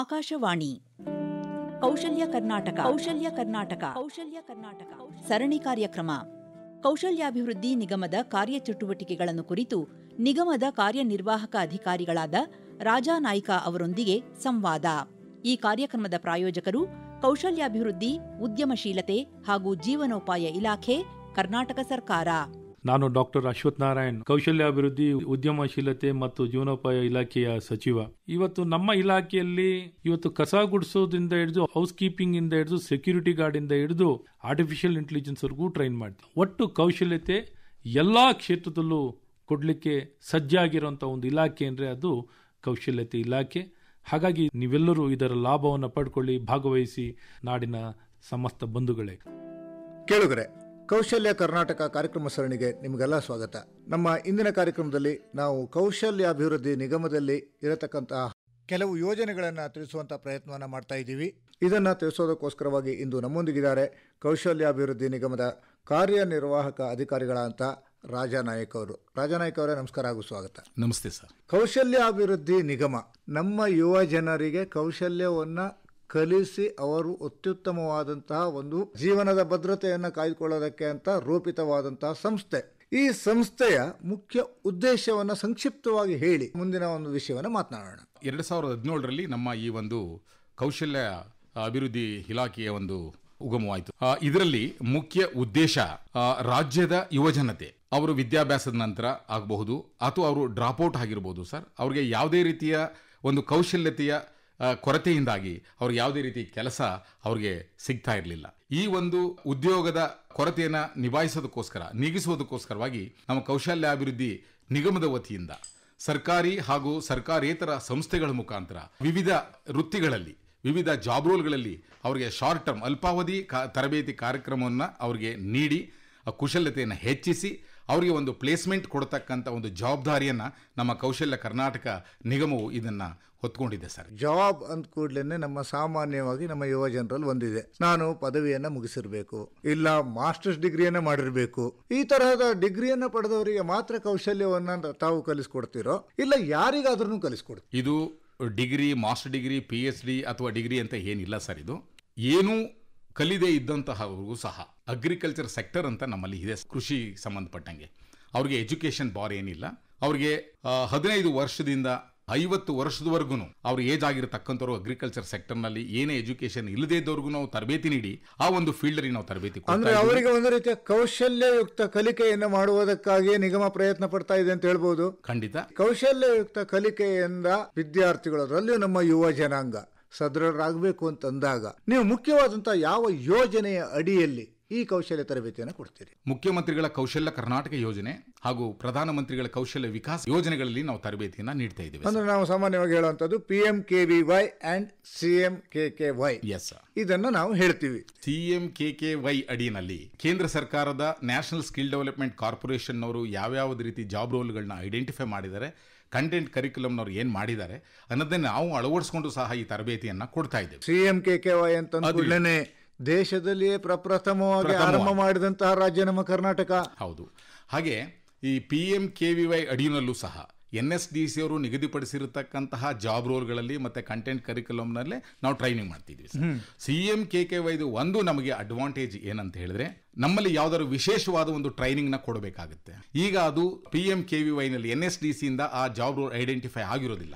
ಆಕಾಶವಾಣಿ ಕೌಶಲ್ಯ ಕರ್ನಾಟಕ ಕೌಶಲ್ಯ ಕರ್ನಾಟಕ ಕೌಶಲ್ಯ ಕರ್ನಾಟಕ ಸರಣಿ ಕಾರ್ಯಕ್ರಮ ಕೌಶಲ್ಯಾಭಿವೃದ್ಧಿ ನಿಗಮದ ಕಾರ್ಯಚಟುವಟಿಕೆಗಳನ್ನು ಕುರಿತು ನಿಗಮದ ಕಾರ್ಯನಿರ್ವಾಹಕ ಅಧಿಕಾರಿಗಳಾದ ರಾಜಾ ನಾಯ್ಕ ಅವರೊಂದಿಗೆ ಸಂವಾದ ಈ ಕಾರ್ಯಕ್ರಮದ ಪ್ರಾಯೋಜಕರು ಕೌಶಲ್ಯಾಭಿವೃದ್ಧಿ ಉದ್ಯಮಶೀಲತೆ ಹಾಗೂ ಜೀವನೋಪಾಯ ಇಲಾಖೆ ಕರ್ನಾಟಕ ಸರ್ಕಾರ ನಾನು ಡಾಕ್ಟರ್ ಅಶ್ವಥ್ ನಾರಾಯಣ್ ಕೌಶಲ್ಯಾಭಿವೃದ್ಧಿ ಉದ್ಯಮಶೀಲತೆ ಮತ್ತು ಜೀವನೋಪಾಯ ಇಲಾಖೆಯ ಸಚಿವ ಇವತ್ತು ನಮ್ಮ ಇಲಾಖೆಯಲ್ಲಿ ಇವತ್ತು ಕಸ ಗುಡಿಸೋದ್ರಿಂದ ಹಿಡಿದು ಹೌಸ್ ಕೀಪಿಂಗ್ ಇಂದ ಹಿಡಿದು ಸೆಕ್ಯೂರಿಟಿ ಗಾರ್ಡ್ ಇಂದ ಹಿಡಿದು ಆರ್ಟಿಫಿಷಿಯಲ್ ಇಂಟೆಲಿಜೆನ್ಸ್ ವರ್ಗೂ ಟ್ರೈನ್ ಮಾಡ್ತೀವಿ ಒಟ್ಟು ಕೌಶಲ್ಯತೆ ಎಲ್ಲಾ ಕ್ಷೇತ್ರದಲ್ಲೂ ಕೊಡಲಿಕ್ಕೆ ಸಜ್ಜಾಗಿರುವಂತಹ ಒಂದು ಇಲಾಖೆ ಅಂದರೆ ಅದು ಕೌಶಲ್ಯತೆ ಇಲಾಖೆ ಹಾಗಾಗಿ ನೀವೆಲ್ಲರೂ ಇದರ ಲಾಭವನ್ನು ಪಡ್ಕೊಳ್ಳಿ ಭಾಗವಹಿಸಿ ನಾಡಿನ ಸಮಸ್ತ ಬಂಧುಗಳೇ ಕೇಳುಗರೆ ಕೌಶಲ್ಯ ಕರ್ನಾಟಕ ಕಾರ್ಯಕ್ರಮ ಸರಣಿಗೆ ನಿಮಗೆಲ್ಲ ಸ್ವಾಗತ ನಮ್ಮ ಇಂದಿನ ಕಾರ್ಯಕ್ರಮದಲ್ಲಿ ನಾವು ಕೌಶಲ್ಯ ಅಭಿವೃದ್ಧಿ ನಿಗಮದಲ್ಲಿ ಇರತಕ್ಕಂತಹ ಕೆಲವು ಯೋಜನೆಗಳನ್ನು ತಿಳಿಸುವಂತಹ ಪ್ರಯತ್ನವನ್ನು ಮಾಡ್ತಾ ಇದ್ದೀವಿ ಇದನ್ನ ತಿಳಿಸೋದಕ್ಕೋಸ್ಕರವಾಗಿ ಇಂದು ನಮ್ಮೊಂದಿಗಿದ್ದಾರೆ ಕೌಶಲ್ಯಾಭಿವೃದ್ಧಿ ನಿಗಮದ ಕಾರ್ಯನಿರ್ವಾಹಕ ಅಧಿಕಾರಿಗಳ ಅಂತ ರಾಜಾನಾಯಕ್ ಅವರು ರಾಜಾನಾಯಕ್ ಅವರೇ ನಮಸ್ಕಾರ ಹಾಗೂ ಸ್ವಾಗತ ನಮಸ್ತೆ ಸರ್ ಕೌಶಲ್ಯಾಭಿವೃದ್ಧಿ ನಿಗಮ ನಮ್ಮ ಯುವ ಜನರಿಗೆ ಕೌಶಲ್ಯವನ್ನು ಕಲಿಸಿ ಅವರು ಅತ್ಯುತ್ತಮವಾದಂತಹ ಒಂದು ಜೀವನದ ಭದ್ರತೆಯನ್ನು ಕಾಯ್ದುಕೊಳ್ಳೋದಕ್ಕೆ ಅಂತ ರೂಪಿತವಾದಂತಹ ಸಂಸ್ಥೆ ಈ ಸಂಸ್ಥೆಯ ಮುಖ್ಯ ಉದ್ದೇಶವನ್ನು ಸಂಕ್ಷಿಪ್ತವಾಗಿ ಹೇಳಿ ಮುಂದಿನ ಒಂದು ವಿಷಯವನ್ನು ಮಾತನಾಡೋಣ ಎರಡು ಸಾವಿರದ ಹದಿನೇಳರಲ್ಲಿ ನಮ್ಮ ಈ ಒಂದು ಕೌಶಲ್ಯ ಅಭಿವೃದ್ಧಿ ಇಲಾಖೆಯ ಒಂದು ಉಗಮವಾಯಿತು ಇದರಲ್ಲಿ ಮುಖ್ಯ ಉದ್ದೇಶ ರಾಜ್ಯದ ಯುವಜನತೆ ಅವರು ವಿದ್ಯಾಭ್ಯಾಸದ ನಂತರ ಆಗಬಹುದು ಅಥವಾ ಅವರು ಡ್ರಾಪ್ಔಟ್ ಆಗಿರ್ಬೋದು ಸರ್ ಅವರಿಗೆ ಯಾವುದೇ ರೀತಿಯ ಒಂದು ಕೌಶಲ್ಯತೆಯ ಕೊರತೆಯಿಂದಾಗಿ ಅವ್ರಿಗೆ ಯಾವುದೇ ರೀತಿ ಕೆಲಸ ಅವ್ರಿಗೆ ಸಿಗ್ತಾ ಇರಲಿಲ್ಲ ಈ ಒಂದು ಉದ್ಯೋಗದ ಕೊರತೆಯನ್ನು ನಿಭಾಯಿಸೋದಕ್ಕೋಸ್ಕರ ನೀಗಿಸುವುದಕ್ಕೋಸ್ಕರವಾಗಿ ನಮ್ಮ ಕೌಶಲ್ಯಾಭಿವೃದ್ಧಿ ನಿಗಮದ ವತಿಯಿಂದ ಸರ್ಕಾರಿ ಹಾಗೂ ಸರ್ಕಾರೇತರ ಸಂಸ್ಥೆಗಳ ಮುಖಾಂತರ ವಿವಿಧ ವೃತ್ತಿಗಳಲ್ಲಿ ವಿವಿಧ ಜಾಬ್ ರೋಲ್ಗಳಲ್ಲಿ ಅವರಿಗೆ ಶಾರ್ಟ್ ಟರ್ಮ್ ಅಲ್ಪಾವಧಿ ಕಾ ತರಬೇತಿ ಕಾರ್ಯಕ್ರಮವನ್ನು ಅವರಿಗೆ ನೀಡಿ ಕುಶಲತೆಯನ್ನು ಹೆಚ್ಚಿಸಿ ಅವರಿಗೆ ಒಂದು ಪ್ಲೇಸ್ಮೆಂಟ್ ಕೊಡ್ತಕ್ಕಂಥ ಒಂದು ಜವಾಬ್ದಾರಿಯನ್ನು ನಮ್ಮ ಕೌಶಲ್ಯ ಕರ್ನಾಟಕ ನಿಗಮವು ಇದನ್ನು ಹೊತ್ಕೊಂಡಿದೆ ಸರ್ ಜವಾಬ್ ಅಂದ ಕೂಡಲೇ ನಮ್ಮ ಸಾಮಾನ್ಯವಾಗಿ ನಮ್ಮ ಯುವ ಜನರಲ್ಲಿ ಒಂದಿದೆ ನಾನು ಪದವಿಯನ್ನು ಮುಗಿಸಿರಬೇಕು ಇಲ್ಲ ಮಾಸ್ಟರ್ಸ್ ಡಿಗ್ರಿಯನ್ನು ಮಾಡಿರಬೇಕು ಈ ತರಹದ ಡಿಗ್ರಿಯನ್ನು ಪಡೆದವರಿಗೆ ಮಾತ್ರ ಕೌಶಲ್ಯವನ್ನ ತಾವು ಕಲಿಸ್ಕೊಡ್ತೀರೋ ಇಲ್ಲ ಯಾರಿಗಾದ್ರೂ ಕಲಿಸ್ಕೊಡ್ತೀವಿ ಇದು degree master degree P H D ಅಥವಾ ಡಿಗ್ರಿ ಅಂತ ಏನಿಲ್ಲ ಸರ್ ಇದು ಏನೂ ಕಲಿದೇ ಇದ್ದಂತಹವ್ರಿಗೂ ಸಹ ಅಗ್ರಿಕಲ್ಚರ್ ಸೆಕ್ಟರ್ ಅಂತ ನಮ್ಮಲ್ಲಿ ಇದೆ ಕೃಷಿ ಸಂಬಂಧಪಟ್ಟಂಗೆ ಅವ್ರಿಗೆ ಎಜುಕೇಷನ್ ಬಾರ್ ಏನಿಲ್ಲ ಅವ್ರಿಗೆ ಹದಿನೈದು ವರ್ಷದಿಂದ ಐವತ್ತು ವರ್ಷದವರೆಗೂ ಅವ್ರ ಏಜ್ ಆಗಿರತಕ್ಕಂಥವ್ರು ಅಗ್ರಿಕಲ್ಚರ್ ಸೆಕ್ಟರ್ ನಲ್ಲಿ ಏನೇ ಎಜುಕೇಶನ್ ಇಲ್ಲದೇ ಇದ್ದವ್ರಿಗು ನಾವು ತರಬೇತಿ ನೀಡಿ ಆ ಒಂದು ಫೀಲ್ಡ್ ನಾವು ತರಬೇತಿ ಅಂದ್ರೆ ಅವರಿಗೆ ಒಂದು ರೀತಿಯ ಕೌಶಲ್ಯಯುಕ್ತ ಕಲಿಕೆಯನ್ನು ಮಾಡುವುದಕ್ಕಾಗಿ ನಿಗಮ ಪ್ರಯತ್ನ ಪಡ್ತಾ ಇದೆ ಅಂತ ಹೇಳ್ಬೋದು ಖಂಡಿತ ಕೌಶಲ್ಯಯುಕ್ತ ಕಲಿಕೆಯಿಂದ ವಿದ್ಯಾರ್ಥಿಗಳು ಅದರಲ್ಲಿ ನಮ್ಮ ಯುವ ಜನಾಂಗ ಸದೃಢರಾಗಬೇಕು ಅಂತಂದಾಗ ನೀವು ಮುಖ್ಯವಾದಂಥ ಯಾವ ಯೋಜನೆಯ ಅಡಿಯಲ್ಲಿ ಈ ಕೌಶಲ್ಯ ತರಬೇತಿಯನ್ನು ಕೊಡ್ತೀರಿ ಮುಖ್ಯಮಂತ್ರಿಗಳ ಕೌಶಲ್ಯ ಕರ್ನಾಟಕ ಯೋಜನೆ ಹಾಗೂ ಪ್ರಧಾನಮಂತ್ರಿಗಳ ಕೌಶಲ್ಯ ವಿಕಾಸ ಯೋಜನೆಗಳಲ್ಲಿ ನಾವು ತರಬೇತಿಯನ್ನ ನೀಡ್ತಾ ಇದ್ದೀವಿ ಅಂದ್ರೆ ನಾವು ಸಾಮಾನ್ಯವಾಗಿ ಹೇಳುವಂತದ್ದು P M K V Y and C M K K Y S ಇದನ್ನು ನಾವು ಹೇಳ್ತೀವಿ C M K K Y ಅಡಿಯಲ್ಲಿ ಕೇಂದ್ರ ಸರ್ಕಾರದ ನ್ಯಾಷನಲ್ ಸ್ಕಿಲ್ ಡೆವಲಪ್ಮೆಂಟ್ ಕಾರ್ಪೊರೇಷನ್ ಅವರು ಯಾವ್ಯಾವ ರೀತಿ ಜಾಬ್ ರೋಲ್ಗಳನ್ನ ಐಡೆಂಟಿಫೈ ಮಾಡಿದ್ದಾರೆ ಕಂಟೆಂಟ್ ಕರಿಕ್ಯುಲಮ್ನವ್ರು ಏನು ಮಾಡಿದ್ದಾರೆ ಅನ್ನೋದನ್ನ ನಾವು ಅಳವಡಿಸ್ಕೊಂಡು ಸಹ ಈ ತರಬೇತಿಯನ್ನ ಕೊಡ್ತಾ ಇದ್ದೇವೆ C M K K Y ಅಂತ ದೇಶದಲ್ಲಿಯೇ ಪ್ರಪ್ರಥಮವಾಗಿ ಆರಂಭ ಮಾಡಿದಂತಹ ರಾಜ್ಯ ನಮ್ಮ ಕರ್ನಾಟಕ ಹೌದು ಹಾಗೆ ಈ P M K V Y ಅಡಿಯಲ್ಲೂ ಸಹ ಎನ್ ಎಸ್ ಡಿ ಸಿ ಅವರು ನಿಗದಿಪಡಿಸಿರತಕ್ಕಂತಹ ಜಾಬ್ ರೋಲ್ಗಳಲ್ಲಿ ಮತ್ತು ಕಂಟೆಂಟ್ ಕರಿಕ್ಯುಲಮ್ನಲ್ಲಿ ನಾವು ಟ್ರೈನಿಂಗ್ ಮಾಡ್ತಿದ್ವಿ ಸಿ ಎಂ ಕೆ ಕೆ ವೈದು ಒಂದು ನಮಗೆ ಅಡ್ವಾಂಟೇಜ್ ಏನಂತ ಹೇಳಿದ್ರೆ ನಮ್ಮಲ್ಲಿ ಯಾವ್ದಾದ್ರು ವಿಶೇಷವಾದ ಒಂದು ಟ್ರೈನಿಂಗ್ನ ಕೊಡಬೇಕಾಗುತ್ತೆ ಈಗ ಅದು ಪಿ ಎಂ ಕೆ ವಿ ವೈನಲ್ಲಿ ಎನ್ ಎಸ್ ಡಿ ಸಿಯಿಂದ ಆ ಜಾಬ್ ರೋಲ್ ಐಡೆಂಟಿಫೈ ಆಗಿರೋದಿಲ್ಲ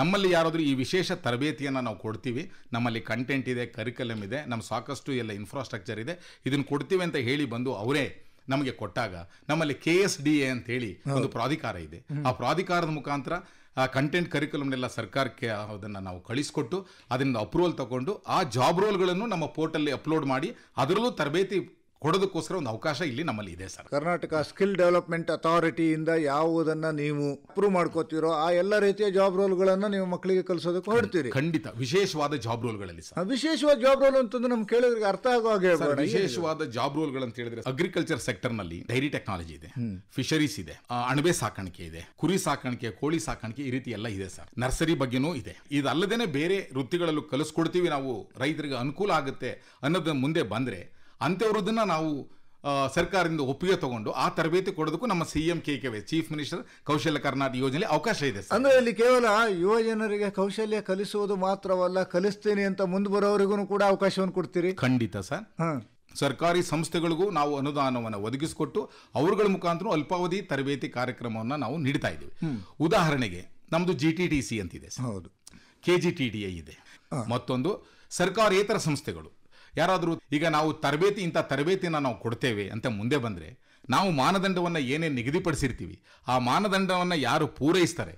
ನಮ್ಮಲ್ಲಿ ಯಾರಾದರೂ ಈ ವಿಶೇಷ ತರಬೇತಿಯನ್ನು ನಾವು ಕೊಡ್ತೀವಿ ನಮ್ಮಲ್ಲಿ ಕಂಟೆಂಟ್ ಇದೆ ಕರಿಕಲಮ್ ಇದೆ ನಮ್ಮ ಸಾಕಷ್ಟು ಎಲ್ಲ ಇನ್ಫ್ರಾಸ್ಟ್ರಕ್ಚರ್ ಇದೆ ಇದನ್ನು ಕೊಡ್ತೀವಿ ಅಂತ ಹೇಳಿ ಬಂದು ಅವರೇ ನಮಗೆ ಕೊಟ್ಟಾಗ ನಮ್ಮಲ್ಲಿ ಕೆ ಎಸ್ ಡಿ ಎ ಅಂತ ಹೇಳಿ ಒಂದು ಪ್ರಾಧಿಕಾರ ಇದೆ ಆ ಪ್ರಾಧಿಕಾರದ ಮುಖಾಂತರ ಆ ಕಂಟೆಂಟ್ ಕರಿಕ್ಯುಲಮ್ನೆಲ್ಲ ಸರ್ಕಾರಕ್ಕೆ ಅದನ್ನು ನಾವು ಕಳಿಸ್ಕೊಟ್ಟು ಅದರಿಂದ ಅಪ್ರೂವಲ್ ತಗೊಂಡು ಆ ಜಾಬ್ ರೋಲ್ಗಳನ್ನು ನಮ್ಮ ಪೋರ್ಟಲ್ಲಿ ಅಪ್ಲೋಡ್ ಮಾಡಿ ಅದರಲ್ಲೂ ತರಬೇತಿ ಕೊಡೋದಕ್ಕೋಸ್ಕರ ಒಂದು ಅವಕಾಶ ಇಲ್ಲಿ ನಮ್ಮಲ್ಲಿ ಇದೆ ಸರ್ ಕರ್ನಾಟಕ ಸ್ಕಿಲ್ ಡೆವಲಪ್ಮೆಂಟ್ ಅಥಾರಿಟಿಯಿಂದ ಯಾವುದನ್ನು ನೀವು ಅಪ್ರೂವ್ ಮಾಡ್ಕೋತೀರೋ ಆ ಎಲ್ಲ ರೀತಿಯ ಜಾಬ್ ರೋಲ್ಗಳನ್ನು ನೀವು ಮಕ್ಕಳಿಗೆ ಕಲಿಸೋದಕ್ಕೆ ಹೊರಡ್ತೀರಿ ಖಂಡಿತ ವಿಶೇಷವಾದ ಜಾಬ್ ರೋಲ್ಗಳಲ್ಲಿ ಸರ್ ವಿಶೇಷವಾದ ಜಾಬ್ ರೋಲ್ ಅಂತಂದ್ರೆ ನಮ್ಗೆ ಕೇಳಿದ್ರೆ ಅರ್ಥ ಹಾಗೆ ವಿಶೇಷವಾದ ಜಾಬ್ ರೋಲ್ಗಳು ಅಂತ ಹೇಳಿದ್ರೆ ಅಗ್ರಿಕಲ್ಚರ್ ಸೆಕ್ಟರ್ ನಲ್ಲಿ ಡೈರಿ ಟೆಕ್ನಾಲಜಿ ಇದೆ ಫಿಶರೀಸ್ ಇದೆ ಅಣಬೆ ಸಾಕಾಣಿಕೆ ಇದೆ ಕುರಿ ಸಾಕಾಣಿಕೆ ಕೋಳಿ ಸಾಕಾಣಿಕೆ ಈ ರೀತಿ ಎಲ್ಲ ಇದೆ ಸರ್ ನರ್ಸರಿ ಬಗ್ಗೆನೂ ಇದೆ ಇದಲ್ಲದೇನೆ ಬೇರೆ ವೃತ್ತಿಗಳಲ್ಲೂ ಕಲಿಸ್ಕೊಡ್ತೀವಿ ನಾವು ರೈತರಿಗೆ ಅನುಕೂಲ ಆಗುತ್ತೆ ಅನ್ನೋದನ್ನ ಮುಂದೆ ಬಂದ್ರೆ ಅಂಥವ್ರದನ್ನ ನಾವು ಸರ್ಕಾರದಿಂದ ಒಪ್ಪಿಗೆ ತಗೊಂಡು ಆ ತರಬೇತಿ ಕೊಡೋದಕ್ಕೂ ನಮ್ಮ C M K K chief minister ಕೌಶಲ್ಯ ಕರ್ನಾಟಕ ಯೋಜನೆ ಅವಕಾಶ ಇದೆ ಅಂದರೆ ಇಲ್ಲಿ ಕೇವಲ ಯುವಜನರಿಗೆ ಕೌಶಲ್ಯ ಕಲಿಸುವುದು ಮಾತ್ರವಲ್ಲ ಕಲಿಸ್ತೇನೆ ಅಂತ ಮುಂದೆ ಬರೋರಿಗೂ ಕೂಡ ಅವಕಾಶವನ್ನು ಕೊಡ್ತೀರಿ ಖಂಡಿತ ಸರ್ ಸರ್ಕಾರಿ ಸಂಸ್ಥೆಗಳಿಗೂ ನಾವು ಅನುದಾನವನ್ನು ಒದಗಿಸಿಕೊಟ್ಟು ಅವರುಗಳ ಮುಖಾಂತರ ಅಲ್ಪಾವಧಿ ತರಬೇತಿ ಕಾರ್ಯಕ್ರಮವನ್ನು ನಾವು ನೀಡ್ತಾ ಇದ್ದೀವಿ ಉದಾಹರಣೆಗೆ ನಮ್ಮದು ಜಿ ಟಿ ಟಿ ಸಿ ಅಂತಿದೆ ಹೌದು K G T D I ಇದೆ ಮತ್ತೊಂದು ಸರ್ಕಾರೇತರ ಸಂಸ್ಥೆಗಳು ಯಾರಾದರೂ ಈಗ ನಾವು ತರಬೇತಿ ಇಂಥ ತರಬೇತಿನ ನಾವು ಕೊಡ್ತೇವೆ ಅಂತ ಮುಂದೆ ಬಂದರೆ ನಾವು ಮಾನದಂಡವನ್ನ ಏನೇ ನಿಗದಿಪಡಿಸಿರ್ತೀವಿ ಆ ಮಾನದಂಡವನ್ನು ಯಾರು ಪೂರೈಸ್ತಾರೆ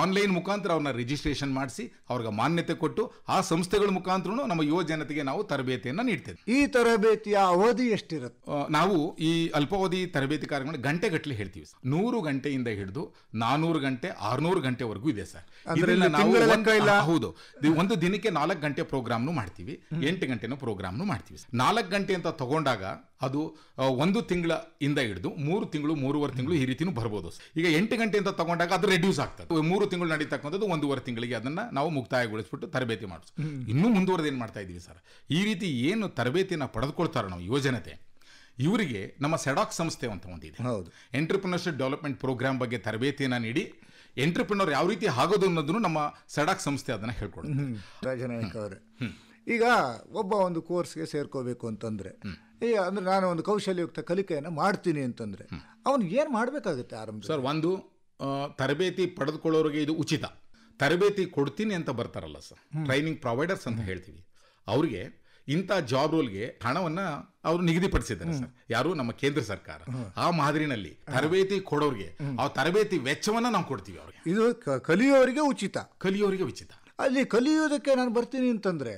ಆನ್ಲೈನ್ ಮುಖಾಂತರ ಅವ್ರನ್ನ ರಿಜಿಸ್ಟ್ರೇಷನ್ ಮಾಡಿಸಿ ಅವ್ರಿಗೆ ಮಾನ್ಯತೆ ಕೊಟ್ಟು ಆ ಸಂಸ್ಥೆಗಳ ಮುಖಾಂತರ ನಮ್ಮ ಯುವ ಜನತೆಗೆ ನಾವು ತರಬೇತಿಯನ್ನು ನೀಡ್ತೇವೆ ಈ ತರಬೇತಿಯ ಅವಧಿ ಎಷ್ಟಿರುತ್ತೆ ನಾವು ಈ ಅಲ್ಪಾವಧಿ ತರಬೇತಿ ಕಾರ್ಯಕ್ರಮ ಗಂಟೆ ಗಟ್ಟಲೆ ಹೇಳ್ತೀವಿ ನೂರು ಗಂಟೆಯಿಂದ ಹಿಡಿದು ನಾನೂರು ಗಂಟೆ ಆರ್ನೂರು ಗಂಟೆವರೆಗೂ ಇದೆ ಸರ್ ಹೌದು ಒಂದು ದಿನಕ್ಕೆ ನಾಲ್ಕು ಗಂಟೆ ಪ್ರೋಗ್ರಾಮ್ನು ಮಾಡ್ತೀವಿ ಎಂಟು ಗಂಟೆನೂ ಪ್ರೋಗ್ರಾಮ್ನು ಮಾಡ್ತೀವಿ ನಾಲ್ಕು ಗಂಟೆ ಅಂತ ತಗೊಂಡಾಗ ಅದು ಒಂದು ತಿಂಗಳ ಇಂದ ಹಿಡಿದು ಮೂರು ತಿಂಗಳು ಮೂರುವರೆ ತಿಂಗಳು ಈ ರೀತಿಯೂ ಬರ್ಬೋದು ಈಗ ಎಂಟು ಗಂಟೆ ಅಂತ ತಗೊಂಡಾಗ ಅದು ರೆಡ್ಯೂಸ್ ಆಗ್ತದೆ ಮೂರು ತಿಂಗಳು ನಡೀತಕ್ಕಂಥದ್ದು ಒಂದೂವರೆ ತಿಂಗಳಿಗೆ ಅದನ್ನು ನಾವು ಮುಕ್ತಾಯಗೊಳಿಸ್ಬಿಟ್ಟು ತರಬೇತಿ ಮಾಡಿಸ್ ಇನ್ನೂ ಮುಂದುವರೆದು ಏನು ಮಾಡ್ತಾ ಇದ್ದೀವಿ ಸರ್ ಈ ರೀತಿ ಏನು ತರಬೇತಿನ ಪಡೆದುಕೊಳ್ತಾರೆ ನಾವು ಯುವಜನತೆ ಇವರಿಗೆ ನಮ್ಮ ಸೆಡಾಕ್ ಸಂಸ್ಥೆ ಅಂತ ಒಂದಿದೆ ಹೌದು ಎಂಟ್ರಪ್ರಿನರ್ಶಿಪ್ ಡೆವಲಪ್ಮೆಂಟ್ ಪ್ರೋಗ್ರಾಮ್ ಬಗ್ಗೆ ತರಬೇತಿಯನ್ನು ನೀಡಿ ಎಂಟರ್ಪ್ರಿನರ್ ಯಾವ ರೀತಿ ಆಗೋದು ಅನ್ನೋದನ್ನು ನಮ್ಮ ಸೆಡಾಕ್ ಸಂಸ್ಥೆ ಅದನ್ನು ಹೇಳ್ಕೊಡ್ತಾರೆ ಈಗ ಒಬ್ಬ ಒಂದು ಕೋರ್ಸ್ಗೆ ಸೇರ್ಕೋಬೇಕು ಅಂತಂದರೆ ಏ ಅಂದರೆ ನಾನು ಒಂದು ಕೌಶಲ್ಯಯುಕ್ತ ಕಲಿಕೆಯನ್ನು ಮಾಡ್ತೀನಿ ಅಂತಂದರೆ ಅವನು ಏನು ಮಾಡಬೇಕಾಗುತ್ತೆ ಆರಂಭ ಸರ್ ಒಂದು ತರಬೇತಿ ಪಡೆದುಕೊಳ್ಳೋರಿಗೆ ಇದು ಉಚಿತ ತರಬೇತಿ ಕೊಡ್ತೀನಿ ಅಂತ ಬರ್ತಾರಲ್ಲ ಸರ್ ಟ್ರೈನಿಂಗ್ ಪ್ರೊವೈಡರ್ಸ್ ಅಂತ ಹೇಳ್ತೀವಿ ಅವರಿಗೆ ಇಂಥ ಜಾಬ್ ರೋಲ್ಗೆ ಹಣವನ್ನು ಅವರು ನಿಗದಿಪಡಿಸಿದ್ದಾರೆ ಸರ್ ಯಾರು ನಮ್ಮ ಕೇಂದ್ರ ಸರ್ಕಾರ ಆ ಮಾದರಿನಲ್ಲಿ ತರಬೇತಿ ಕೊಡೋರಿಗೆ ಆ ತರಬೇತಿ ವೆಚ್ಚವನ್ನ ನಾವು ಕೊಡ್ತೀವಿ ಅವ್ರಿಗೆ ಇದು ಕಲಿಯೋರಿಗೆ ಉಚಿತ ಕಲಿಯೋರಿಗೆ ಉಚಿತ ಅಲ್ಲಿ ಕಲಿಯೋದಕ್ಕೆ ನಾನು ಬರ್ತೀನಿ ಅಂತಂದ್ರೆ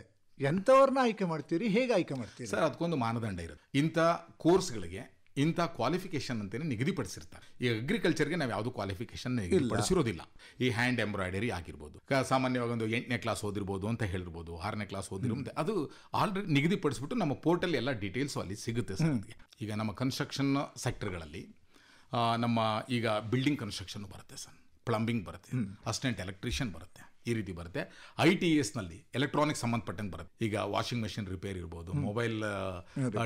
ಎಂಥವ್ರನ್ನ ಆಯ್ಕೆ ಮಾಡ್ತೀರಿ ಹೇಗೆ ಆಯ್ಕೆ ಮಾಡ್ತೀರಿ ಸರ್ ಅದಕ್ಕೊಂದು ಮಾನದಂಡ ಇರುತ್ತೆ ಇಂಥ ಕೋರ್ಸ್ಗಳಿಗೆ ಇಂಥ ಕ್ವಾಲಿಫಿಕೇಶನ್ ಅಂತಲೇ ನಿಗದಿಪಡಿಸಿರ್ತಾರೆ ಈ ಅಗ್ರಿಕಲ್ಚರ್ಗೆ ನಾವು ಯಾವುದು ಕ್ವಾಲಿಫಿಕೇಶನ್ ನಿಗದಿಪಡಿಸಿರೋದಿಲ್ಲ ಈ ಹ್ಯಾಂಡ್ ಎಂಬ್ರಾಯ್ಡರಿ ಆಗಿರ್ಬೋದು ಸಾಮಾನ್ಯವಾಗಿ ಒಂದು ಎಂಟನೇ ಕ್ಲಾಸ್ ಓದಿರ್ಬೋದು ಅಂತ ಹೇಳಿರ್ಬೋದು ಆರನೇ ಕ್ಲಾಸ್ ಮುಂದೆ ಅದು ಆಲ್ರೆಡಿ ನಿಗದಿಪಡಿಸ್ಬಿಟ್ಟು ನಮ್ಮ ಪೋರ್ಟಲ್ ಎಲ್ಲ ಡೀಟೇಲ್ಸ್ ಅಲ್ಲಿ ಸಿಗುತ್ತೆ ಸರ್ ಈಗ ನಮ್ಮ ಕನ್ಸ್ಟ್ರಕ್ಷನ್ ಸೆಕ್ಟರ್ಗಳಲ್ಲಿ ನಮ್ಮ ಈಗ ಬಿಲ್ಡಿಂಗ್ ಕನ್ಸ್ಟ್ರಕ್ಷನ್ ಬರುತ್ತೆ ಸರ್ ಪ್ಲಂಬಿಂಗ್ ಬರುತ್ತೆ ಅಸಿಸ್ಟೆಂಟ್ ಎಲೆಕ್ಟ್ರಿಷಿಯನ್ ಬರುತ್ತೆ ಈ ರೀತಿ ಬರುತ್ತೆ ಐ ಟಿ ಎಸ್ ನಲ್ಲಿ ಎಲೆಕ್ಟ್ರಾನಿಕ್ ಸಂಬಂಧಪಟ್ಟಂಗೆ ಬರುತ್ತೆ ಈಗ ವಾಷಿಂಗ್ ಮೆಷಿನ್ ರಿಪೇರ್ ಇರ್ಬೋದು ಮೊಬೈಲ್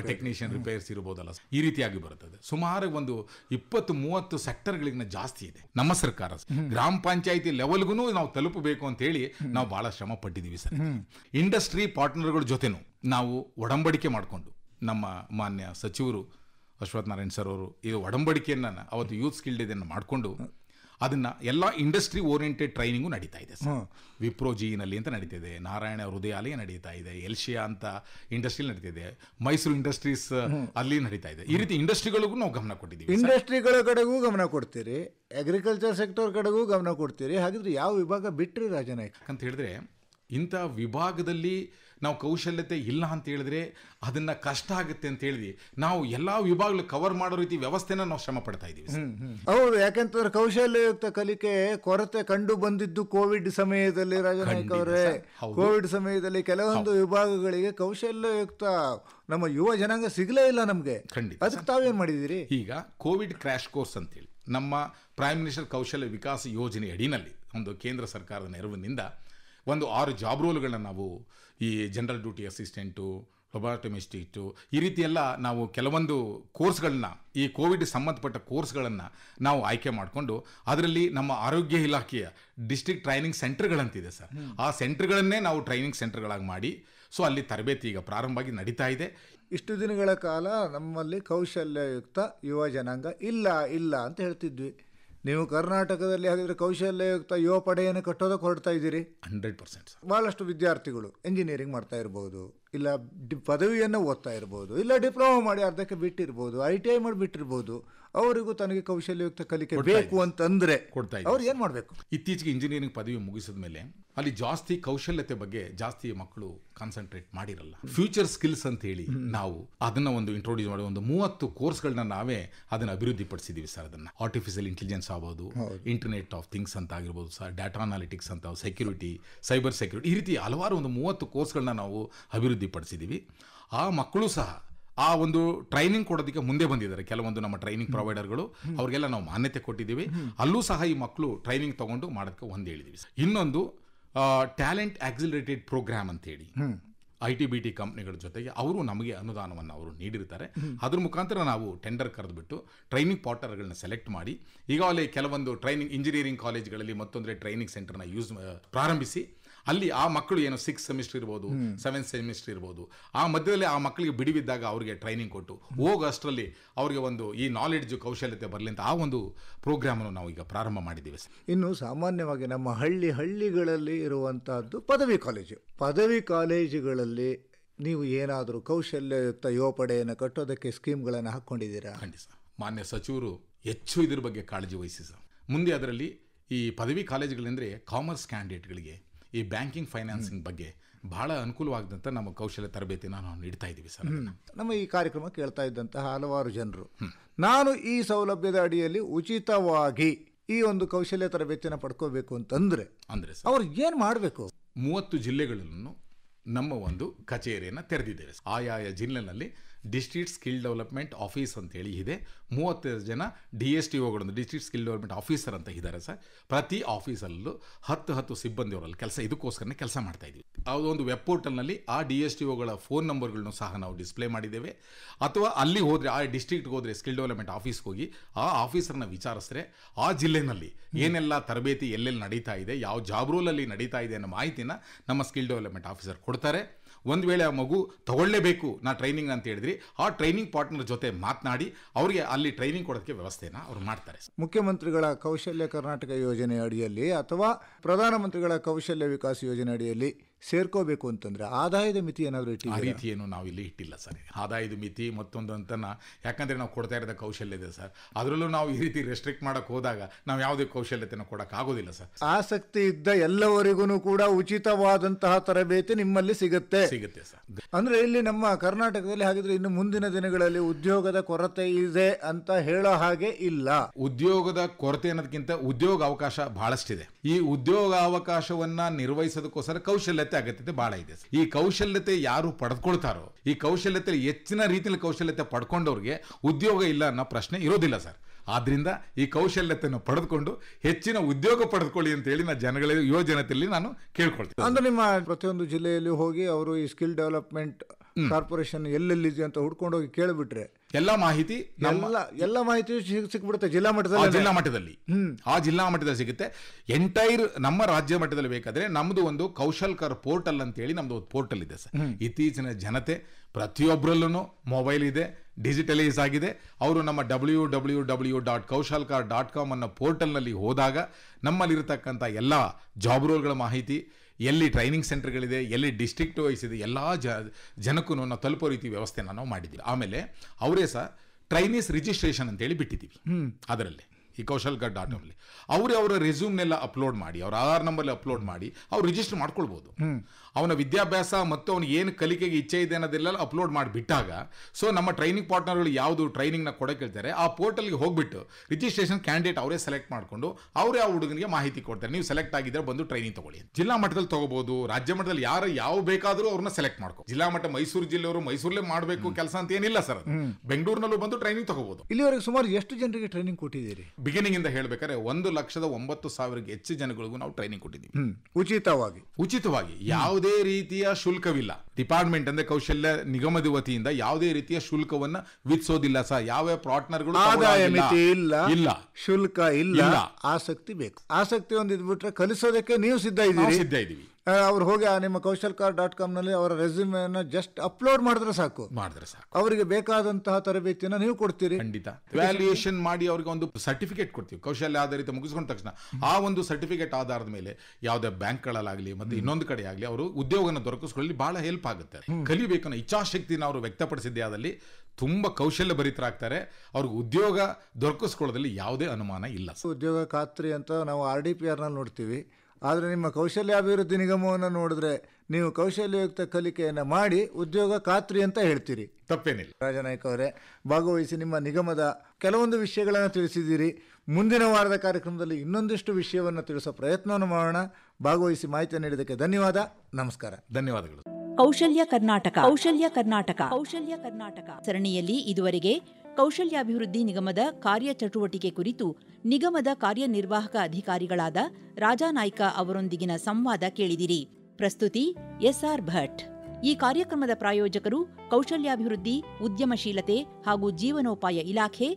ಟೆಕ್ನಿಷಿಯನ್ ರಿಪೇರ್ಸ್ ಇರ್ಬೋದಲ್ಲ ಈ ರೀತಿಯಾಗಿ ಬರುತ್ತದೆ ಸುಮಾರು ಒಂದು ಇಪ್ಪತ್ತು ಮೂವತ್ತು ಸೆಕ್ಟರ್ಗಳಿಗಿನ ಜಾಸ್ತಿ ಇದೆ ನಮ್ಮ ಸರ್ಕಾರ ಗ್ರಾಮ ಪಂಚಾಯತಿ ಲೆವೆಲ್ಗೂ ನಾವು ತಲುಪಬೇಕು ಅಂತ ಹೇಳಿ ನಾವು ಬಹಳ ಶ್ರಮ ಪಟ್ಟಿದ್ದೀವಿ ಸರ್ ಇಂಡಸ್ಟ್ರಿ ಗಳ ಜೊತೆನೂ ನಾವು ಒಡಂಬಡಿಕೆ ಮಾಡಿಕೊಂಡು ನಮ್ಮ ಮಾನ್ಯ ಸಚಿವರು ಅಶ್ವಥ್ ನಾರಾಯಣ್ ಸರ್ ಅವರು ಈ ಒಡಂಬಡಿಕೆಯನ್ನ ಅವತ್ತು ಯೂತ್ ಸ್ಕಿಲ್ಡ್ ಇದನ್ನ ಮಾಡಿಕೊಂಡು ಅದನ್ನು ಎಲ್ಲ ಇಂಡಸ್ಟ್ರಿ ಓರಿಯೆಂಟೆಡ್ ಟ್ರೈನಿಂಗು ನಡೀತಾ ಇದೆ ವಿಪ್ರೋ ಜಿನಲ್ಲಿ ಅಂತ ನಡೀತಿದೆ ನಾರಾಯಣ ಹೃದಯಾಲಯ ನಡೀತಾ ಇದೆ ಎಲ್ಶಿಯಾ ಅಂತ ಇಂಡಸ್ಟ್ರಿ ಇದೆ ಮೈಸೂರು ಇಂಡಸ್ಟ್ರೀಸ್ ಅಲ್ಲಿ ನಡೀತಾ ಇದೆ ಈ ರೀತಿ ಇಂಡಸ್ಟ್ರಿಗಳಿಗೂ ನಾವು ಗಮನ ಕೊಟ್ಟಿದ್ದೀವಿ ಇಂಡಸ್ಟ್ರಿಗಳ ಕಡೆಗೂ ಗಮನ ಕೊಡ್ತೀರಿ ಅಗ್ರಿಕಲ್ಚರ್ ಸೆಕ್ಟರ್ ಕಡೆಗೂ ಗಮನ ಕೊಡ್ತೀರಿ ಹಾಗಿದ್ರೆ ಯಾವ ವಿಭಾಗ ಬಿಟ್ಟರೆ ರಾಜನಾಯ್ಕ ಅಂತ ಹೇಳಿದ್ರೆ ಇಂಥ ವಿಭಾಗದಲ್ಲಿ ನಾವು ಕೌಶಲ್ಯತೆ ಇಲ್ಲ ಅಂತ ಹೇಳಿದ್ರೆ ಅದನ್ನು ಕಷ್ಟ ಆಗುತ್ತೆ ಅಂತ ಹೇಳಿದ್ವಿ ನಾವು ಎಲ್ಲ ವಿಭಾಗಗಳು ಕವರ್ ಮಾಡೋ ರೀತಿ ವ್ಯವಸ್ಥೆನ ನಾವು ಶ್ರಮ ಪಡ್ತಾ ಇದ್ದೀವಿ ಹೌದು ಯಾಕಂತಂದ್ರೆ ಕೌಶಲ್ಯಯುಕ್ತ ಕಲಿಕೆ ಕೊರತೆ ಕಂಡು ಬಂದಿದ್ದು ಕೋವಿಡ್ ಸಮಯದಲ್ಲಿ ರಾಜನಾಯ್ಕ ಅವರೇ ಕೋವಿಡ್ ಸಮಯದಲ್ಲಿ ಕೆಲವೊಂದು ವಿಭಾಗಗಳಿಗೆ ಕೌಶಲ್ಯಯುಕ್ತ ನಮ್ಮ ಯುವ ಜನಾಂಗ ಸಿಗಲೇ ಇಲ್ಲ ನಮಗೆ ಖಂಡಿತ ಅದಕ್ಕೆ ತಾವೇನು ಮಾಡಿದ್ದೀರಿ ಈಗ ಕೋವಿಡ್ ಕ್ರ್ಯಾಶ್ ಕೋರ್ಸ್ ಅಂತೇಳಿ ನಮ್ಮ ಪ್ರೈಮ್ ಮಿನಿಸ್ಟರ್ ಕೌಶಲ್ಯ ವಿಕಾಸ ಯೋಜನೆ ಅಡಿನಲ್ಲಿ ಒಂದು ಕೇಂದ್ರ ಸರ್ಕಾರದ ನೆರವಿನಿಂದ ಒಂದು ಆರು ಜಾಬ್ ರೋಲ್ಗಳನ್ನ ನಾವು ಈ ಜನರಲ್ ಡ್ಯೂಟಿ ಅಸಿಸ್ಟೆಂಟು ಲೊಬಾಟಮಿಸ್ಟಿಕ್ಟು ಈ ರೀತಿಯೆಲ್ಲ ನಾವು ಕೆಲವೊಂದು ಕೋರ್ಸ್ಗಳನ್ನ ಈ ಕೋವಿಡ್ ಸಂಬಂಧಪಟ್ಟ ಕೋರ್ಸ್ಗಳನ್ನು ನಾವು ಆಯ್ಕೆ ಮಾಡಿಕೊಂಡು ಅದರಲ್ಲಿ ನಮ್ಮ ಆರೋಗ್ಯ ಇಲಾಖೆಯ ಡಿಸ್ಟ್ರಿಕ್ಟ್ ಟ್ರೈನಿಂಗ್ ಸೆಂಟರ್ಗಳಂತಿದೆ ಸರ್ ಆ ಸೆಂಟರ್ಗಳನ್ನೇ ನಾವು ಟ್ರೈನಿಂಗ್ ಸೆಂಟರ್ಗಳಾಗಿ ಮಾಡಿ ಸೊ ಅಲ್ಲಿ ತರಬೇತಿ ಈಗ ಪ್ರಾರಂಭವಾಗಿ ನಡೀತಾ ಇದೆ ಇಷ್ಟು ದಿನಗಳ ಕಾಲ ನಮ್ಮಲ್ಲಿ ಕೌಶಲ್ಯಯುಕ್ತ ಯುವ ಜನಾಂಗ ಇಲ್ಲ ಇಲ್ಲ ಅಂತ ಹೇಳ್ತಿದ್ವಿ ನೀವು ಕರ್ನಾಟಕದಲ್ಲಿ ಹಾಗಿದ್ರೆ ಕೌಶಲ್ಯಯುಕ್ತ ಯುವ ಪಡೆಯನ್ನು ಕಟ್ಟೋದಕ್ಕೆ ಹೊರಡ್ತಾ ಇದ್ದೀರಿ ಹಂಡ್ರೆಡ್ ಪರ್ಸೆಂಟ್ ಭಾಳಷ್ಟು ವಿದ್ಯಾರ್ಥಿಗಳು ಇಂಜಿನಿಯರಿಂಗ್ ಮಾಡ್ತಾ ಇರ್ಬೋದು ಇಲ್ಲ ಡಿ ಪದವಿಯನ್ನು ಓದ್ತಾ ಇರ್ಬೋದು ಇಲ್ಲ ಡಿಪ್ಲೊಮಾ ಮಾಡಿ ಅರ್ಧಕ್ಕೆ ಬಿಟ್ಟಿರ್ಬೋದು ಐ ಟಿ ಐ ಮಾಡಿ ಬಿಟ್ಟಿರ್ಬೋದು ಅವರಿಗೂ ತನಗೆ ಕೌಶಲ್ಯಯುಕ್ತ ಕಲಿಕೆ ಬೇಕು ಅಂತಂದ್ರೆ ಕೊಡ್ತಾ ಅವ್ರು ಏನ್ ಮಾಡಬೇಕು ಇತ್ತೀಚೆಗೆ ಇಂಜಿನಿಯರಿಂಗ್ ಪದವಿ ಮುಗಿಸಿದ ಮೇಲೆ ಅಲ್ಲಿ ಜಾಸ್ತಿ ಕೌಶಲ್ಯತೆ ಬಗ್ಗೆ ಜಾಸ್ತಿ ಮಕ್ಕಳು ಕಾನ್ಸಂಟ್ರೇಟ್ ಮಾಡಿರಲ್ಲ ಫ್ಯೂಚರ್ ಸ್ಕಿಲ್ಸ್ ಅಂತ ಹೇಳಿ ನಾವು ಅದನ್ನ ಒಂದು ಇಂಟ್ರೊಡ್ಯೂಸ್ ಮಾಡಿ ಒಂದು ಮೂವತ್ತು ಕೋರ್ಸ್ಗಳನ್ನ ನಾವೇ ಅದನ್ನ ಅಭಿವೃದ್ಧಿ ಪಡಿಸಿದೀವಿ ಸರ್ ಅದನ್ನ ಆರ್ಟಿಫಿಷಿಯಲ್ ಇಂಟೆಲಿಜೆನ್ಸ್ ಆಗ್ಬೋದು ಇಂಟರ್ನೆಟ್ ಆಫ್ ಥಿಂಗ್ಸ್ ಅಂತ ಆಗಿರ್ಬೋದು ಸರ್ ಡಾಟಾ ಅನಾಲಿಟಿಕ್ಸ್ ಅಂತ ಸೆಕ್ಯೂರಿಟಿ ಸೈಬರ್ ಸೆಕ್ಯೂರಿಟಿ ಈ ರೀತಿ ಹಲವಾರು ಒಂದು ಮೂವತ್ತು ಕೋರ್ಸ್ಗಳನ್ನ ನಾವು ಅಭಿವೃದ್ಧಿ ಪಡಿಸಿದೀವಿ ಆ ಮಕ್ಕಳು ಸಹ ಆ ಒಂದು ಟ್ರೈನಿಂಗ್ ಕೊಡೋದಕ್ಕೆ ಮುಂದೆ ಬಂದಿದ್ದಾರೆ ಕೆಲವೊಂದು ನಮ್ಮ ಟ್ರೈನಿಂಗ್ ಪ್ರೊವೈಡರ್ಗಳು ಅವರಿಗೆಲ್ಲ ನಾವು ಮಾನ್ಯತೆ ಕೊಟ್ಟಿದ್ದೀವಿ ಅಲ್ಲೂ ಸಹ ಈ ಮಕ್ಕಳು ಟ್ರೈನಿಂಗ್ ತಗೊಂಡು ಮಾಡೋದಕ್ಕೆ ಒಂದು ಹೇಳಿದೀವಿ ಇನ್ನೊಂದು ಟ್ಯಾಲೆಂಟ್ ಆಕ್ಸಿಲರೇಟೆಡ್ ಪ್ರೋಗ್ರಾಮ್ ಅಂತೇಳಿ ಐ ಟಿ ಬಿ ಟಿ ಕಂಪ್ನಿಗಳ ಜೊತೆಗೆ ಅವರು ನಮಗೆ ಅನುದಾನವನ್ನು ಅವರು ನೀಡಿರ್ತಾರೆ ಅದ್ರ ಮುಖಾಂತರ ನಾವು ಟೆಂಡರ್ ಕರೆದುಬಿಟ್ಟು ಟ್ರೈನಿಂಗ್ ಪಾರ್ಟ್ನರ್ಗಳನ್ನ ಸೆಲೆಕ್ಟ್ ಮಾಡಿ ಈಗಾಗಲೇ ಕೆಲವೊಂದು ಟ್ರೈನಿಂಗ್ ಇಂಜಿನಿಯರಿಂಗ್ ಕಾಲೇಜ್ಗಳಲ್ಲಿ ಮತ್ತೊಂದರೆ ಟ್ರೈನಿಂಗ್ ಸೆಂಟರ್ನ ಯೂಸ್ ಪ್ರಾರಂಭಿಸಿ ಅಲ್ಲಿ ಆ ಮಕ್ಕಳು ಏನು ಸಿಕ್ಸ್ ಸೆಮಿಸ್ಟರ್ ಇರ್ಬೋದು ಸೆವೆಂತ್ ಸೆಮಿಸ್ಟರ್ ಇರ್ಬೋದು ಆ ಮಧ್ಯದಲ್ಲಿ ಆ ಮಕ್ಕಳಿಗೆ ಬಿಡಿಬಿದ್ದಾಗ ಅವರಿಗೆ ಟ್ರೈನಿಂಗ್ ಕೊಟ್ಟು ಹೋಗೋ ಅಷ್ಟರಲ್ಲಿ ಅವರಿಗೆ ಒಂದು ಈ ನಾಲೆಡ್ಜ್ ಕೌಶಲ್ಯತೆ ಬರಲಿ ಅಂತ ಆ ಒಂದು ಪ್ರೋಗ್ರಾಮನ್ನು ನಾವು ಈಗ ಪ್ರಾರಂಭ ಮಾಡಿದ್ದೀವಿ ಇನ್ನು ಸಾಮಾನ್ಯವಾಗಿ ನಮ್ಮ ಹಳ್ಳಿ ಹಳ್ಳಿಗಳಲ್ಲಿ ಇರುವಂತಹದ್ದು ಪದವಿ ಕಾಲೇಜು ಪದವಿ ಕಾಲೇಜುಗಳಲ್ಲಿ ನೀವು ಏನಾದರೂ ಕೌಶಲ್ಯಯುಕ್ತ ಯುವಪಡೆಯನ್ನು ಕಟ್ಟೋದಕ್ಕೆ ಸ್ಕೀಮ್ಗಳನ್ನು ಹಾಕ್ಕೊಂಡಿದ್ದೀರಾ ಖಂಡಿತ ಸರ್ ಮಾನ್ಯ ಸಚಿವರು ಹೆಚ್ಚು ಇದ್ರ ಬಗ್ಗೆ ಕಾಳಜಿ ವಹಿಸಿ ಸರ್ ಮುಂದೆ ಅದರಲ್ಲಿ ಈ ಪದವಿ ಕಾಲೇಜುಗಳೆಂದರೆ ಕಾಮರ್ಸ್ ಕ್ಯಾಂಡಿಡೇಟ್ಗಳಿಗೆ ಈ ಬ್ಯಾಂಕಿಂಗ್ ಫೈನಾನ್ಸಿಂಗ್ ಬಗ್ಗೆ ಬಹಳ ಅನುಕೂಲವಾದಂಥ ನಮ್ಮ ಕೌಶಲ್ಯ ತರಬೇತಿ ನಾನು ನೀಡ್ತಾ ಇದ್ದೀವಿ ಸರ್ ನಮ್ಮ ಈ ಕಾರ್ಯಕ್ರಮ ಕೇಳ್ತಾ ಇದ್ದಂತಹ ಹಲವಾರು ಜನರು ನಾನು ಈ ಸೌಲಭ್ಯದ ಅಡಿಯಲ್ಲಿ ಉಚಿತವಾಗಿ ಈ ಒಂದು ಕೌಶಲ್ಯ ತರಬೇತಿಯನ್ನು ಪಡ್ಕೋಬೇಕು ಅಂತಂದ್ರೆ ಅಂದ್ರೆ ಅವ್ರು ಏನ್ ಮಾಡಬೇಕು ಮೂವತ್ತು ಜಿಲ್ಲೆಗಳನ್ನು ನಮ್ಮ ಒಂದು ಕಚೇರಿಯನ್ನು ತೆರೆದಿದ್ದೇವೆ ಆಯಾಯ ಜಿಲ್ಲೆನಲ್ಲಿ ಡಿಸ್ಟ್ರಿಕ್ಟ್ ಸ್ಕಿಲ್ ಡೆವಲಪ್ಮೆಂಟ್ ಆಫೀಸ್ ಅಂತೇಳಿ ಇದೆ ಮೂವತ್ತೈದು ಜನ ಡಿ ಎಸ್ ಟಿ ಒಗಳನ್ನು ಡಿಸ್ಟ್ರಿಕ್ಟ್ ಸ್ಕಿಲ್ ಡೆವಲಪ್ಮೆಂಟ್ ಆಫೀಸರ್ ಅಂತ ಇದ್ದಾರೆ ಸರ್ ಪ್ರತಿ ಆಫೀಸಲ್ಲೂ ಹತ್ತು ಹತ್ತು ಸಿಬ್ಬಂದಿಯವರಲ್ಲಿ ಕೆಲಸ ಇದಕ್ಕೋಸ್ಕರನೇ ಕೆಲಸ ಮಾಡ್ತಾ ಇದ್ದೀವಿ ಅದೊಂದು ವೆಬ್ ಪೋರ್ಟಲ್ನಲ್ಲಿ ಆ ಡಿ ಎಸ್ ಟಿ ಒಗಳ ಫೋನ್ ನಂಬರ್ಗಳನ್ನು ಸಹ ನಾವು ಡಿಸ್ಪ್ಲೇ ಮಾಡಿದ್ದೇವೆ ಅಥವಾ ಅಲ್ಲಿ ಹೋದರೆ ಆ ಡಿಸ್ಟ್ರಿಕ್ಟ್ಗೆ ಹೋದರೆ ಸ್ಕಿಲ್ ಡೆವಲಪ್ಮೆಂಟ್ ಆಫೀಸ್ಗೆ ಹೋಗಿ ಆ ಆಫೀಸರ್ನ ವಿಚಾರಿಸಿದ್ರೆ ಆ ಜಿಲ್ಲೆನಲ್ಲಿ ಏನೆಲ್ಲ ತರಬೇತಿ ಎಲ್ಲೆಲ್ಲಿ ನಡೀತಾ ಇದೆ ಯಾವ ಜಾಬ್ರೋಲಲ್ಲಿ ನಡೀತಾ ಇದೆ ಅನ್ನೋ ಮಾಹಿತಿನ ನಮ್ಮ ಸ್ಕಿಲ್ ಡೆವಲಪ್ಮೆಂಟ್ ಆಫೀಸರ್ ಕೊಡ್ತಾರೆ ಒಂದು ವೇಳೆ ಆ ಮಗು ತಗೊಳ್ಳೇಬೇಕು ನಾ ಟ್ರೈನಿಂಗ್ ಅಂತ ಹೇಳಿದ್ರಿ ಆ ಟ್ರೈನಿಂಗ್ ಪಾರ್ಟ್ನರ್ ಜೊತೆ ಮಾತನಾಡಿ ಅವರಿಗೆ ಅಲ್ಲಿ ಟ್ರೈನಿಂಗ್ ಕೊಡೋದಕ್ಕೆ ವ್ಯವಸ್ಥೆಯನ್ನು ಅವರು ಮಾಡ್ತಾರೆ ಮುಖ್ಯಮಂತ್ರಿಗಳ ಕೌಶಲ್ಯ ಕರ್ನಾಟಕ ಯೋಜನೆ ಅಡಿಯಲ್ಲಿ ಅಥವಾ ಪ್ರಧಾನಮಂತ್ರಿಗಳ ಕೌಶಲ್ಯ ವಿಕಾಸ ಯೋಜನೆ ಅಡಿಯಲ್ಲಿ ಸೇರ್ಕೋಬೇಕು ಅಂತಂದ್ರೆ ಆದಾಯದ ಮಿತಿ ಏನಾದರೂ ಆ ರೀತಿಯನ್ನು ನಾವು ಇಲ್ಲಿ ಇಟ್ಟಿಲ್ಲ ಸರ್ ಆದಾಯದ ಮಿತಿ ಮತ್ತೊಂದು ಅಂತನ ಯಾಕಂದ್ರೆ ನಾವು ಕೊಡ್ತಾ ಇರೋದ ಕೌಶಲ್ಯ ಇದೆ ಸರ್ ಅದರಲ್ಲೂ ನಾವು ಈ ರೀತಿ ರೆಸ್ಟ್ರಿಕ್ಟ್ ಮಾಡೋಕ್ಕೆ ಹೋದಾಗ ನಾವು ಯಾವುದೇ ಕೌಶಲ್ಯತೆಯನ್ನು ಆಗೋದಿಲ್ಲ ಸರ್ ಆಸಕ್ತಿ ಇದ್ದ ಎಲ್ಲವರಿಗೂ ಕೂಡ ಉಚಿತವಾದಂತಹ ತರಬೇತಿ ನಿಮ್ಮಲ್ಲಿ ಸಿಗುತ್ತೆ ಸಿಗುತ್ತೆ ಸರ್ ಅಂದ್ರೆ ಇಲ್ಲಿ ನಮ್ಮ ಕರ್ನಾಟಕದಲ್ಲಿ ಹಾಗಿದ್ರೆ ಇನ್ನು ಮುಂದಿನ ದಿನಗಳಲ್ಲಿ ಉದ್ಯೋಗದ ಕೊರತೆ ಇದೆ ಅಂತ ಹೇಳೋ ಹಾಗೆ ಇಲ್ಲ ಉದ್ಯೋಗದ ಕೊರತೆ ಅನ್ನೋದಕ್ಕಿಂತ ಉದ್ಯೋಗ ಅವಕಾಶ ಬಹಳಷ್ಟಿದೆ ಈ ಉದ್ಯೋಗ ಅವಕಾಶವನ್ನ ನಿರ್ವಹಿಸೋದಕ್ಕೋಸ್ಕರ ಕೌಶಲ್ಯತೆ ಕೌಶಲ್ಯತೆ ಅಗತ್ಯತೆ ಬಹಳ ಇದೆ ಈ ಕೌಶಲ್ಯತೆ ಯಾರು ಪಡೆದುಕೊಳ್ತಾರೋ ಈ ಕೌಶಲ್ಯತೆ ಹೆಚ್ಚಿನ ರೀತಿಯಲ್ಲಿ ಕೌಶಲ್ಯತೆ ಪಡ್ಕೊಂಡವ್ರಿಗೆ ಉದ್ಯೋಗ ಇಲ್ಲ ಅನ್ನೋ ಪ್ರಶ್ನೆ ಇರೋದಿಲ್ಲ ಸರ್ ಆದ್ರಿಂದ ಈ ಕೌಶಲ್ಯತೆಯನ್ನು ಪಡೆದುಕೊಂಡು ಹೆಚ್ಚಿನ ಉದ್ಯೋಗ ಪಡೆದುಕೊಳ್ಳಿ ಅಂತ ಹೇಳಿ ನಾ ಜನಗಳ ಯುವಜನತೆಯಲ್ಲಿ ನಾನು ಕೇಳ್ಕೊಳ್ತೀನಿ ಅಂದ್ರೆ ನಿಮ್ಮ ಪ್ರತಿಯೊಂದು ಜಿಲ್ಲೆಯಲ್ಲಿ ಹೋಗಿ ಅವರು ಈ ಸ್ಕಿಲ್ ಡೆವಲಪ್ಮೆಂಟ್ ಕಾರ್ಪೊರೇಷನ್ ಎಲ್ಲೆಲ್ಲಿದೆ ಅಂತ ಹೋಗಿ ಕೇಳಿಬಿಟ್ರೆ ಎಲ್ಲ ಮಾಹಿತಿ ಎಲ್ಲ ಮಾಹಿತಿ ಸಿಕ್ಬಿಡುತ್ತೆ ಜಿಲ್ಲಾ ಮಟ್ಟದಲ್ಲಿ ಜಿಲ್ಲಾ ಮಟ್ಟದಲ್ಲಿ ಆ ಜಿಲ್ಲಾ ಮಟ್ಟದಲ್ಲಿ ಸಿಗುತ್ತೆ ಎಂಟೈರ್ ನಮ್ಮ ರಾಜ್ಯ ಮಟ್ಟದಲ್ಲಿ ಬೇಕಾದ್ರೆ ನಮ್ದು ಒಂದು ಕೌಶಲ್ಕರ್ ಪೋರ್ಟಲ್ ಹೇಳಿ ನಮ್ದು ಒಂದು ಪೋರ್ಟಲ್ ಇದೆ ಸರ್ ಇತ್ತೀಚಿನ ಜನತೆ ಪ್ರತಿಯೊಬ್ಬರಲ್ಲೂ ಮೊಬೈಲ್ ಇದೆ ಡಿಜಿಟಲೈಸ್ ಆಗಿದೆ ಅವರು ನಮ್ಮ ಡಬ್ಲ್ಯೂ ಡಬ್ಲ್ಯೂ ಡಬ್ಲ್ಯೂ ಡಾಟ್ ಕೌಶಲ್ಕರ್ ಡಾಟ್ ಕಾಮ್ ಅನ್ನೋ ಪೋರ್ಟಲ್ನಲ್ಲಿ ಹೋದಾಗ ನಮ್ಮಲ್ಲಿರತಕ್ಕಂಥ ಎಲ್ಲ ಜಾಬ್ ರೋಲ್ಗಳ ಮಾಹಿತಿ ಎಲ್ಲಿ ಟ್ರೈನಿಂಗ್ ಸೆಂಟರ್ಗಳಿದೆ ಎಲ್ಲಿ ಡಿಸ್ಟ್ರಿಕ್ಟ್ ವೈಸ್ ಇದೆ ಎಲ್ಲ ಜನಕ್ಕೂ ನಾವು ತಲುಪೋ ರೀತಿ ವ್ಯವಸ್ಥೆನ ನಾವು ಮಾಡಿದ್ದೀವಿ ಆಮೇಲೆ ಅವರೇ ಸಹ ಟ್ರೈನೀಸ್ ರಿಜಿಸ್ಟ್ರೇಷನ್ ಅಂತೇಳಿ ಬಿಟ್ಟಿದ್ದೀವಿ ಅದರಲ್ಲಿ ಈ ಕೌಶಲ್ ಗಾರ್ಡ್ ಡಾಟ್ ಅವರೇ ಅವರ ರೆಸ್ಯೂಮ್ನೆಲ್ಲ ಅಪ್ಲೋಡ್ ಮಾಡಿ ಅವ್ರ ಆಧಾರ್ ನಂಬರ್ ಅಪ್ಲೋಡ್ ಮಾಡಿ ಅವ್ರು ರಿಜಿಸ್ಟರ್ ಮಾಡ್ಕೊಳ್ಬೋದು ಅವನ ವಿದ್ಯಾಭ್ಯಾಸ ಮತ್ತು ಅವನು ಏನು ಕಲಿಕೆಗೆ ಇಚ್ಛೆ ಇದೆ ಅನ್ನೋದೆಲ್ಲ ಅಪ್ಲೋಡ್ ಮಾಡಿಬಿಟ್ಟಾಗ ಸೊ ನಮ್ಮ ಟ್ರೈನಿಂಗ್ ಪಾರ್ಟ್ನರ್ಗಳು ಯಾವುದು ಟ್ರೈನಿಂಗ್ನ ಕೊಡೋಕೆ ಹೇಳ್ತಾರೆ ಆ ಪೋರ್ಟಲ್ಗೆ ಹೋಗ್ಬಿಟ್ಟು ರಿಜಿಸ್ಟ್ರೇಷನ್ ಕ್ಯಾಂಡಿಡೇಟ್ ಅವರೇ ಸೆಲೆಕ್ಟ್ ಮಾಡಿಕೊಂಡು ಅವರೇ ಆ ಹುಡುಗನಿಗೆ ಮಾಹಿತಿ ಕೊಡ್ತಾರೆ ನೀವು ಸೆಲೆಕ್ಟ್ ಆಗಿದ್ರೆ ಬಂದು ಟ್ರೈನಿಂಗ್ ತಗೊಳ್ಳಿ ಜಿಲ್ಲಾ ಮಟ್ಟದಲ್ಲಿ ತಗೋಬಹುದು ರಾಜ್ಯ ಮಟ್ಟದಲ್ಲಿ ಯಾರು ಯಾವ ಬೇಕಾದರೂ ಅವ್ರನ್ನ ಸೆಲೆಕ್ಟ್ ಮಾಡ್ಕೊ ಜಿಲ್ಲಾ ಮಟ್ಟ ಮೈಸೂರು ಜಿಲ್ಲೆಯವರು ಮೈಸೂರಲ್ಲೇ ಮಾಡಬೇಕು ಕೆಲಸ ಅಂತ ಏನಿಲ್ಲ ಸರ್ ಬೆಂಗಳೂರಿನಲ್ಲೂ ಬಂದು ಟ್ರೈನಿಂಗ್ ತಗೋಬಹುದು ಇಲ್ಲಿವರೆಗೆ ಸುಮಾರು ಎಷ್ಟು ಜನರಿಗೆ ಟ್ರೈನಿಂಗ್ ಕೊಟ್ಟಿದ್ದೀರಿ ಬಿಗಿನಿಂಗ್ ಇಂದ ಹೇಳ್ಬೇಕಾದ್ರೆ ಒಂದು ಲಕ್ಷದ ಒಂಬತ್ತು ಸಾವಿರಕ್ಕೆ ಹೆಚ್ಚು ಜನಗಳಿಗೂ ನಾವು ಟ್ರೈನಿಂಗ್ ಕೊಟ್ಟಿದ್ದೀವಿ ಉಚಿತವಾಗಿ ಉಚಿತವಾಗಿ ಯಾವುದೇ ಯಾವುದೇ ರೀತಿಯ ಶುಲ್ಕವಿಲ್ಲ ಡಿಪಾರ್ಟ್ಮೆಂಟ್ ಅಂದ್ರೆ ಕೌಶಲ್ಯ ನಿಗಮದ ವತಿಯಿಂದ ಯಾವುದೇ ರೀತಿಯ ಶುಲ್ಕವನ್ನ ವಿಧಿಸೋದಿಲ್ಲ ಸರ್ ಯಾವ ಪಾರ್ಟ್ನರ್ಗಳು ಆದಾಯ ಇಲ್ಲ ಇಲ್ಲ ಶುಲ್ಕ ಇಲ್ಲ ಆಸಕ್ತಿ ಬೇಕು ಆಸಕ್ತಿ ಒಂದಿದ್ಬಿಟ್ರೆ ಕಲಿಸೋದಕ್ಕೆ ನೀವು ಸಿದ್ಧ ಇದ್ದೀವಿ ಸಿದ್ಧ ಇದ್ದೀವಿ ಅವ್ರು ಹೋಗಿ ಆ ನಿಮ್ಮ ಕೌಶಲ್ ಕಾರ್ ಡಾಟ್ ಕಾಮ್ನಲ್ಲಿ ಅವರ ರೆಸ್ಯೂಮನ್ನು ಜಸ್ಟ್ ಅಪ್ಲೋಡ್ ಮಾಡಿದ್ರೆ ಸಾಕು ಮಾಡಿದ್ರೆ ಸಾಕು ಅವರಿಗೆ ಬೇಕಾದಂತಹ ತರಬೇತಿಯನ್ನು ನೀವು ಕೊಡ್ತೀರಿ ಖಂಡಿತ ವ್ಯಾಲ್ಯೂಯೇಷನ್ ಮಾಡಿ ಅವ್ರಿಗೆ ಒಂದು ಸರ್ಟಿಫಿಕೇಟ್ ಕೊಡ್ತೀವಿ ಕೌಶಲ್ಯ ಆಧಾರಿತ ಮುಗಿಸ್ಕೊಂಡ ತಕ್ಷಣ ಆ ಒಂದು ಸರ್ಟಿಫಿಕೇಟ್ ಆಧಾರದ ಮೇಲೆ ಯಾವುದೇ ಬ್ಯಾಂಕ್ಗಳಲ್ಲಾಗಲಿ ಮತ್ತೆ ಇನ್ನೊಂದು ಕಡೆ ಆಗಲಿ ಅವರು ಉದ್ಯೋಗನ ದೊರಕಿಸ್ಕೊಳ್ಳಿ ಬಹಳ ಹೆಲ್ಪ್ ಆಗುತ್ತೆ ಕಲಿಬೇಕನ್ನೋ ಇಚ್ಛಾಶಕ್ತಿನ ಅವರು ವ್ಯಕ್ತಪಡಿಸಿದ್ದೇ ಆದಲ್ಲಿ ತುಂಬ ಕೌಶಲ್ಯ ಭರಿತರಾಗ್ತಾರೆ ಅವ್ರಿಗೆ ಉದ್ಯೋಗ ದೊರಕಿಸ್ಕೊಳ್ಳೋದ್ರಲ್ಲಿ ಯಾವುದೇ ಅನುಮಾನ ಇಲ್ಲ ಉದ್ಯೋಗ ಖಾತ್ರಿ ಅಂತ ನಾವು ಆರ್ ಡಿ ಪಿ ಆರ್ನಲ್ಲಿ ನೋಡ್ತೀವಿ ಆದರೆ ನಿಮ್ಮ ಕೌಶಲ್ಯಾಭಿವೃದ್ಧಿ ನಿಗಮವನ್ನು ನೋಡಿದ್ರೆ ನೀವು ಕೌಶಲ್ಯಯುಕ್ತ ಕಲಿಕೆಯನ್ನು ಮಾಡಿ ಉದ್ಯೋಗ ಖಾತ್ರಿ ಅಂತ ಹೇಳ್ತೀರಿ ತಪ್ಪೇನಿಲ್ಲ ರಾಜನಾಯ್ಕ ಅವರೇ ಭಾಗವಹಿಸಿ ನಿಮ್ಮ ನಿಗಮದ ಕೆಲವೊಂದು ವಿಷಯಗಳನ್ನು ತಿಳಿಸಿದ್ದೀರಿ ಮುಂದಿನ ವಾರದ ಕಾರ್ಯಕ್ರಮದಲ್ಲಿ ಇನ್ನೊಂದಿಷ್ಟು ವಿಷಯವನ್ನು ತಿಳಿಸೋ ಪ್ರಯತ್ನವನ್ನು ಮಾಡೋಣ ಭಾಗವಹಿಸಿ ಮಾಹಿತಿ ನೀಡಿದ್ದಕ್ಕೆ ಧನ್ಯವಾದ ನಮಸ್ಕಾರ ಧನ್ಯವಾದಗಳು ಕೌಶಲ್ಯ ಕರ್ನಾಟಕ ಕೌಶಲ್ಯ ಕರ್ನಾಟಕ ಕೌಶಲ್ಯ ಕರ್ನಾಟಕ ಸರಣಿಯಲ್ಲಿ ಇದುವರೆಗೆ ಕೌಶಲ್ಯಾಭಿವೃದ್ಧಿ ನಿಗಮದ ಕಾರ್ಯಚಟುವಟಿಕೆ ಕುರಿತು ನಿಗಮದ ಕಾರ್ಯನಿರ್ವಾಹಕ ಅಧಿಕಾರಿಗಳಾದ ರಾಜಾನಾಯ್ಕ ಅವರೊಂದಿಗಿನ ಸಂವಾದ ಕೇಳಿದಿರಿ ಪ್ರಸ್ತುತಿ ಎಸ್ಆರ್ ಭಟ್ ಈ ಕಾರ್ಯಕ್ರಮದ ಪ್ರಾಯೋಜಕರು ಕೌಶಲ್ಯಾಭಿವೃದ್ಧಿ ಉದ್ಯಮಶೀಲತೆ ಹಾಗೂ ಜೀವನೋಪಾಯ ಇಲಾಖೆ